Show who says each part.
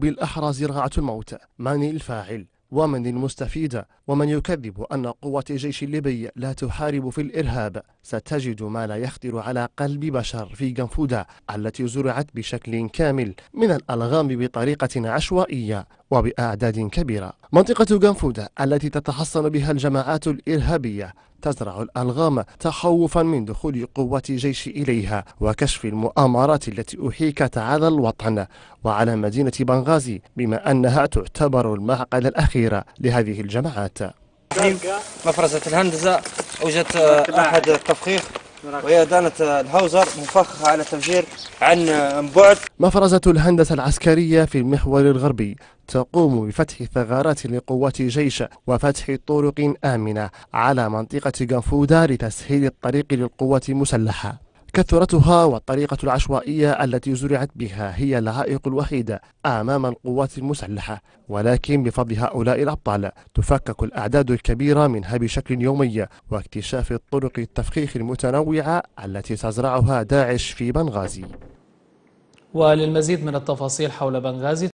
Speaker 1: بالأحرى زراعة الموت من الفاعل ومن المستفيد ومن يكذب أن قوة جيش الليبي لا تحارب في الإرهاب ستجد ما لا يخطر على قلب بشر في جنفودا التي زرعت بشكل كامل من الألغام بطريقة عشوائية وبأعداد كبيرة منطقة غانفودا التي تتحصن بها الجماعات الإرهابية تزرع الألغام تخوفا من دخول قوات جيش إليها وكشف المؤامرات التي أحيكت على الوطن وعلى مدينة بنغازي بما أنها تعتبر المعقل الأخير لهذه الجماعات
Speaker 2: مفرزة الهندسة وجدت أحد التفخيخ وهي دانة الهاوزر مفخخة على التفجير عن بعد
Speaker 1: مفرزة الهندسة العسكرية في المحور الغربي تقوم بفتح ثغرات لقوات جيش وفتح طرق آمنة على منطقة غنفودا لتسهيل الطريق للقوات المسلحة كثرتها والطريقة العشوائية التي زرعت بها هي العائق الوحيده أمام القوات المسلحة ولكن بفضل هؤلاء الأبطال تفكك الأعداد الكبيرة منها بشكل يومي واكتشاف الطرق التفخيخ المتنوعة التي تزرعها داعش في بنغازي وللمزيد من التفاصيل حول بنغازي